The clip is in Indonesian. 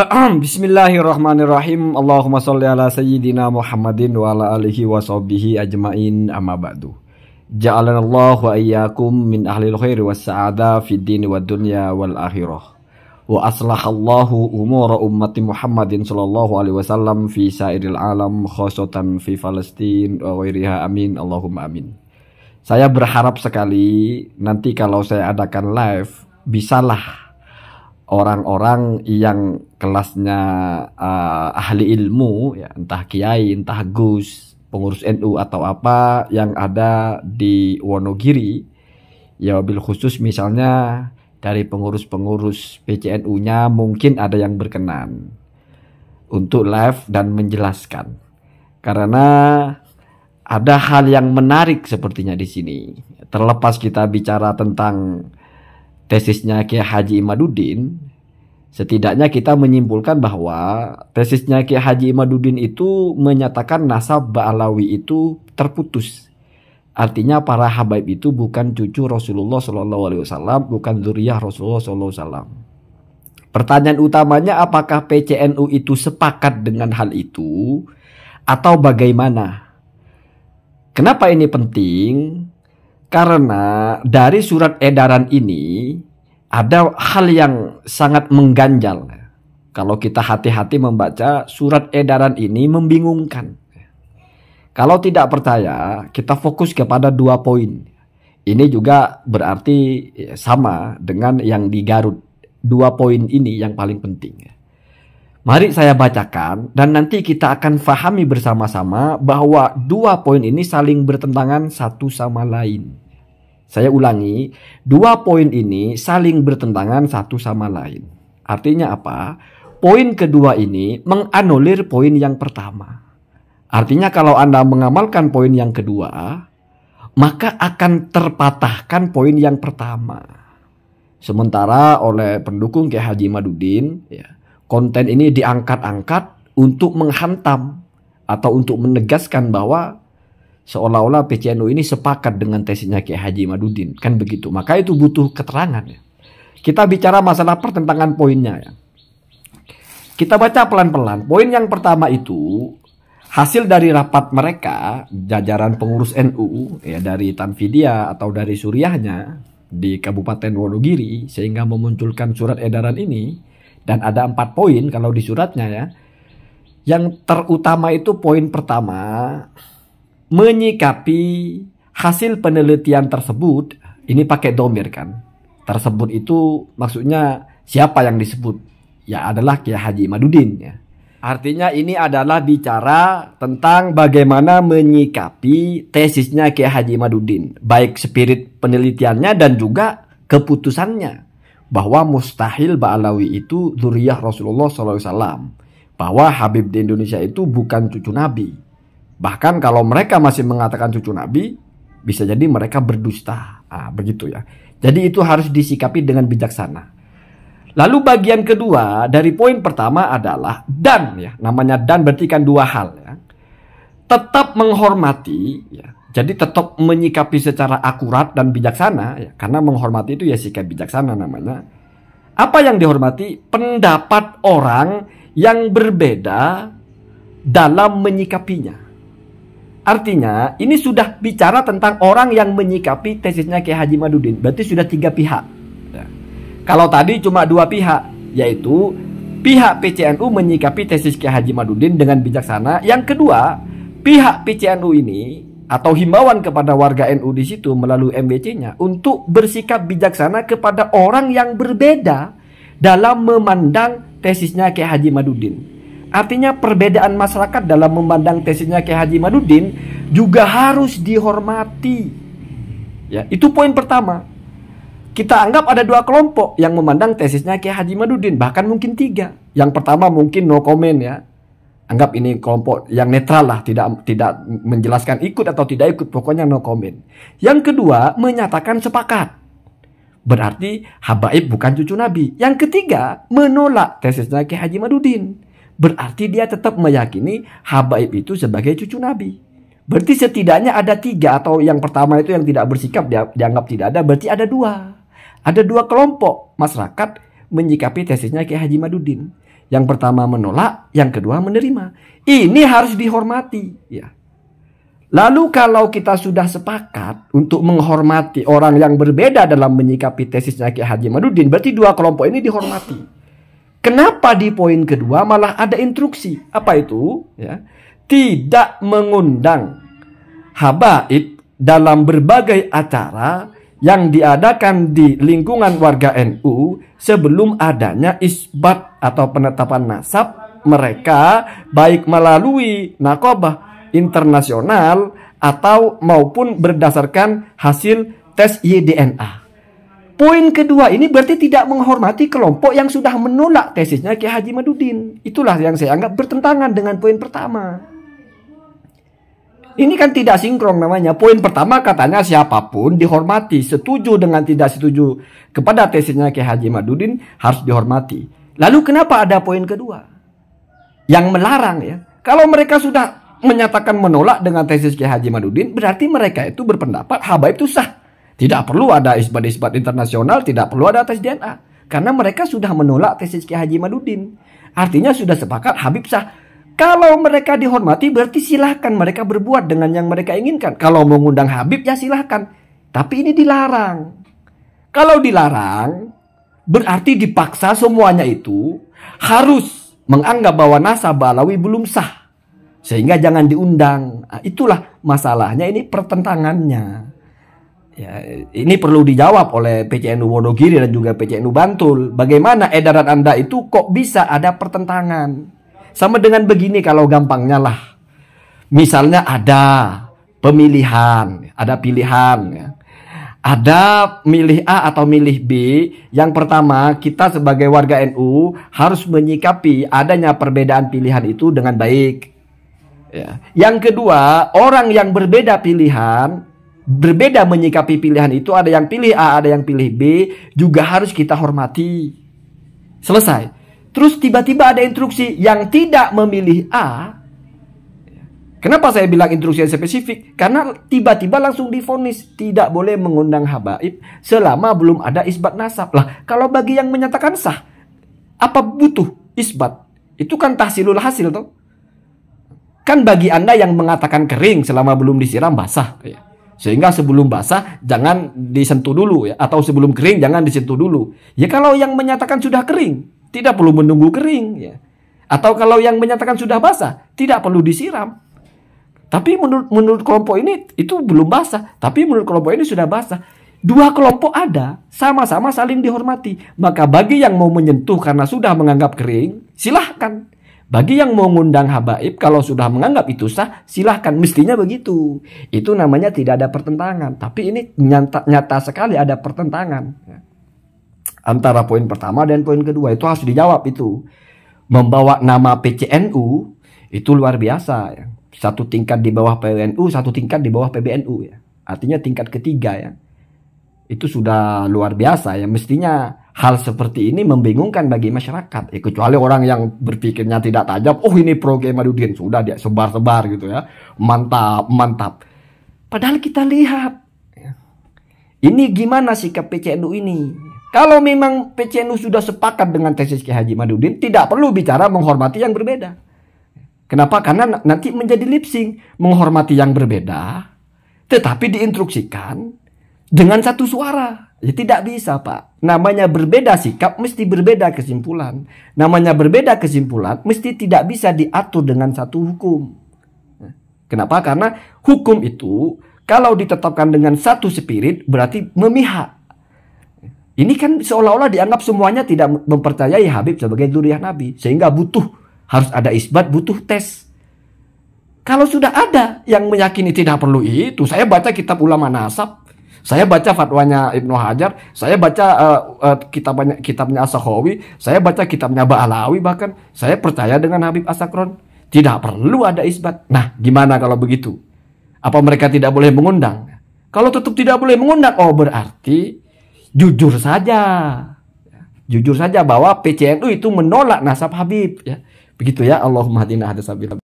Bismillahirrahmanirrahim. Allahumma sholli ala sayyidina Muhammadin wa ala alihi wa sahbihi ajmain amma ba'du. Ja'alana Allah wa iyyakum min ahlil khairi was sa'ada fid dini wad dunya wal akhirah. Wa aslah Allah umura ummati Muhammadin sallallahu alaihi wasallam fi sairil alam khosotan fi Palestin wa ghairiha amin. Allahumma amin. Saya berharap sekali nanti kalau saya adakan live bisalah orang-orang yang kelasnya uh, ahli ilmu ya entah kiai entah gus pengurus NU atau apa yang ada di Wonogiri ya bil khusus misalnya dari pengurus-pengurus PCNU-nya mungkin ada yang berkenan untuk live dan menjelaskan karena ada hal yang menarik sepertinya di sini terlepas kita bicara tentang tesisnya Kiai Haji Imaduddin setidaknya kita menyimpulkan bahwa tesisnya Kiai Haji Imaduddin itu menyatakan nasab Ba'alawi itu terputus. Artinya para habaib itu bukan cucu Rasulullah SAW, bukan zuriyah Rasulullah SAW. Pertanyaan utamanya apakah PCNU itu sepakat dengan hal itu atau bagaimana? Kenapa ini penting? Karena dari surat edaran ini ada hal yang sangat mengganjal. Kalau kita hati-hati membaca surat edaran ini membingungkan. Kalau tidak percaya, kita fokus kepada dua poin. Ini juga berarti sama dengan yang di Garut. Dua poin ini yang paling penting. Mari saya bacakan dan nanti kita akan fahami bersama-sama bahwa dua poin ini saling bertentangan satu sama lain. Saya ulangi, dua poin ini saling bertentangan satu sama lain. Artinya apa? Poin kedua ini menganulir poin yang pertama. Artinya kalau Anda mengamalkan poin yang kedua, maka akan terpatahkan poin yang pertama. Sementara oleh pendukung Kiai Haji Madudin, ya, konten ini diangkat-angkat untuk menghantam atau untuk menegaskan bahwa seolah-olah PCNU ini sepakat dengan tesisnya Kiai Haji Madudin kan begitu maka itu butuh keterangan ya kita bicara masalah pertentangan poinnya ya kita baca pelan-pelan poin yang pertama itu hasil dari rapat mereka jajaran pengurus NU ya dari Tanfidia atau dari Suriahnya di Kabupaten Wonogiri sehingga memunculkan surat edaran ini dan ada empat poin kalau di suratnya ya yang terutama itu poin pertama menyikapi hasil penelitian tersebut ini pakai domir kan tersebut itu maksudnya siapa yang disebut ya adalah Kiai Haji Madudin ya artinya ini adalah bicara tentang bagaimana menyikapi tesisnya Kiai Haji Madudin baik spirit penelitiannya dan juga keputusannya bahwa mustahil Ba'alawi itu zuriyah Rasulullah SAW bahwa Habib di Indonesia itu bukan cucu Nabi Bahkan kalau mereka masih mengatakan cucu Nabi, bisa jadi mereka berdusta. Ah, begitu ya. Jadi itu harus disikapi dengan bijaksana. Lalu bagian kedua dari poin pertama adalah dan ya, namanya dan berarti kan dua hal ya. Tetap menghormati ya. Jadi tetap menyikapi secara akurat dan bijaksana ya, karena menghormati itu ya sikap bijaksana namanya. Apa yang dihormati? Pendapat orang yang berbeda dalam menyikapinya. Artinya, ini sudah bicara tentang orang yang menyikapi tesisnya Kiai Haji Madudin. Berarti sudah tiga pihak. Ya. kalau tadi cuma dua pihak, yaitu pihak PCNU menyikapi tesis Kiai Haji Madudin dengan bijaksana. Yang kedua, pihak PCNU ini atau himbauan kepada warga NU di situ melalui MBC-nya untuk bersikap bijaksana kepada orang yang berbeda dalam memandang tesisnya Kiai Haji Madudin. Artinya perbedaan masyarakat dalam memandang tesisnya Kiai Haji Madudin juga harus dihormati. Ya, itu poin pertama. Kita anggap ada dua kelompok yang memandang tesisnya Kiai Haji Madudin, bahkan mungkin tiga. Yang pertama mungkin no comment ya. Anggap ini kelompok yang netral lah, tidak tidak menjelaskan ikut atau tidak ikut, pokoknya no comment. Yang kedua menyatakan sepakat. Berarti Habaib bukan cucu Nabi. Yang ketiga menolak tesisnya Kiai Haji Madudin. Berarti dia tetap meyakini Habaib itu sebagai cucu Nabi. Berarti setidaknya ada tiga atau yang pertama itu yang tidak bersikap dianggap tidak ada. Berarti ada dua. Ada dua kelompok masyarakat menyikapi tesisnya Kiai Haji Madudin. Yang pertama menolak, yang kedua menerima. Ini harus dihormati. Ya. Lalu kalau kita sudah sepakat untuk menghormati orang yang berbeda dalam menyikapi tesisnya Kiai Haji Madudin, berarti dua kelompok ini dihormati. Kenapa di poin kedua malah ada instruksi? Apa itu? Ya, tidak mengundang habaib dalam berbagai acara yang diadakan di lingkungan warga NU sebelum adanya isbat atau penetapan nasab mereka baik melalui nakobah internasional atau maupun berdasarkan hasil tes YDNA. Poin kedua ini berarti tidak menghormati kelompok yang sudah menolak tesisnya Kiai Haji Madudin. Itulah yang saya anggap bertentangan dengan poin pertama. Ini kan tidak sinkron namanya. Poin pertama katanya siapapun dihormati, setuju dengan tidak setuju kepada tesisnya Kiai Haji Madudin harus dihormati. Lalu kenapa ada poin kedua? Yang melarang ya. Kalau mereka sudah menyatakan menolak dengan tesis Kiai Haji Madudin, berarti mereka itu berpendapat Habaib itu sah tidak perlu ada isbat-isbat internasional, tidak perlu ada tes DNA. Karena mereka sudah menolak tes Kiai Haji Madudin. Artinya sudah sepakat Habib sah. Kalau mereka dihormati berarti silahkan mereka berbuat dengan yang mereka inginkan. Kalau mengundang Habib ya silahkan. Tapi ini dilarang. Kalau dilarang berarti dipaksa semuanya itu harus menganggap bahwa nasabah Alawi belum sah. Sehingga jangan diundang. Nah, itulah masalahnya ini pertentangannya. Ya, ini perlu dijawab oleh PCNU Wonogiri dan juga PCNU Bantul. Bagaimana edaran Anda itu kok bisa ada pertentangan? Sama dengan begini kalau gampangnya lah. Misalnya ada pemilihan, ada pilihan. Ya. Ada milih A atau milih B. Yang pertama, kita sebagai warga NU harus menyikapi adanya perbedaan pilihan itu dengan baik. Ya. Yang kedua, orang yang berbeda pilihan berbeda menyikapi pilihan itu, ada yang pilih A, ada yang pilih B, juga harus kita hormati. Selesai. Terus tiba-tiba ada instruksi yang tidak memilih A. Kenapa saya bilang instruksi yang spesifik? Karena tiba-tiba langsung difonis tidak boleh mengundang habaib selama belum ada isbat nasab. Lah, kalau bagi yang menyatakan sah, apa butuh isbat? Itu kan tahsilul hasil tuh Kan bagi Anda yang mengatakan kering selama belum disiram basah. Ya. Sehingga sebelum basah jangan disentuh dulu ya atau sebelum kering jangan disentuh dulu. Ya kalau yang menyatakan sudah kering, tidak perlu menunggu kering ya. Atau kalau yang menyatakan sudah basah, tidak perlu disiram. Tapi menurut menurut kelompok ini itu belum basah, tapi menurut kelompok ini sudah basah. Dua kelompok ada, sama-sama saling dihormati. Maka bagi yang mau menyentuh karena sudah menganggap kering, silahkan. Bagi yang mau ngundang habaib, kalau sudah menganggap itu sah, silahkan. Mestinya begitu. Itu namanya tidak ada pertentangan. Tapi ini nyata, nyata sekali ada pertentangan. Ya. Antara poin pertama dan poin kedua. Itu harus dijawab itu. Membawa nama PCNU, itu luar biasa. Ya. Satu tingkat di bawah PWNU, satu tingkat di bawah PBNU. Ya. Artinya tingkat ketiga ya. Itu sudah luar biasa ya. Mestinya hal seperti ini membingungkan bagi masyarakat. Ya, kecuali orang yang berpikirnya tidak tajam, oh ini pro Kemaludin sudah dia sebar-sebar gitu ya. Mantap, mantap. Padahal kita lihat, ya, ini gimana sikap PCNU ini? Kalau memang PCNU sudah sepakat dengan tesis Ki Haji Madudin, tidak perlu bicara menghormati yang berbeda. Kenapa? Karena nanti menjadi lipsing menghormati yang berbeda, tetapi diinstruksikan dengan satu suara. Ya, tidak bisa Pak. Namanya berbeda sikap mesti berbeda kesimpulan. Namanya berbeda kesimpulan mesti tidak bisa diatur dengan satu hukum. Kenapa? Karena hukum itu kalau ditetapkan dengan satu spirit berarti memihak. Ini kan seolah-olah dianggap semuanya tidak mempercayai Habib sebagai duriah Nabi. Sehingga butuh, harus ada isbat, butuh tes. Kalau sudah ada yang meyakini tidak perlu itu, saya baca kitab ulama nasab, saya baca fatwanya Ibnu Hajar, saya baca uh, uh, kitabnya kitabnya Asakhawi, saya baca kitabnya Ba'alawi bahkan saya percaya dengan Habib Asakron. Tidak perlu ada isbat. Nah, gimana kalau begitu? Apa mereka tidak boleh mengundang? Kalau tetap tidak boleh mengundang, oh berarti jujur saja. Jujur saja bahwa PCNU itu menolak nasab Habib ya. Begitu ya Allahumma hadina hadasabil